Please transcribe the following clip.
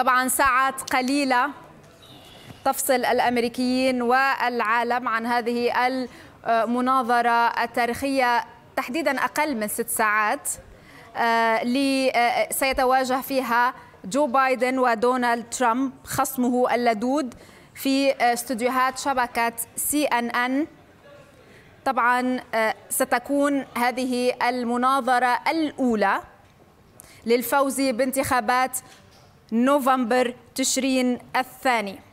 طبعا ساعات قليلة تفصل الأمريكيين والعالم عن هذه المناظرة التاريخية تحديدا أقل من ست ساعات آه، آه، سيتواجه فيها جو بايدن ودونالد ترامب خصمه اللدود في آه، استوديوهات شبكة سي ان ان طبعا ستكون هذه المناظرة الأولى للفوز بانتخابات نوفمبر تشرين الثاني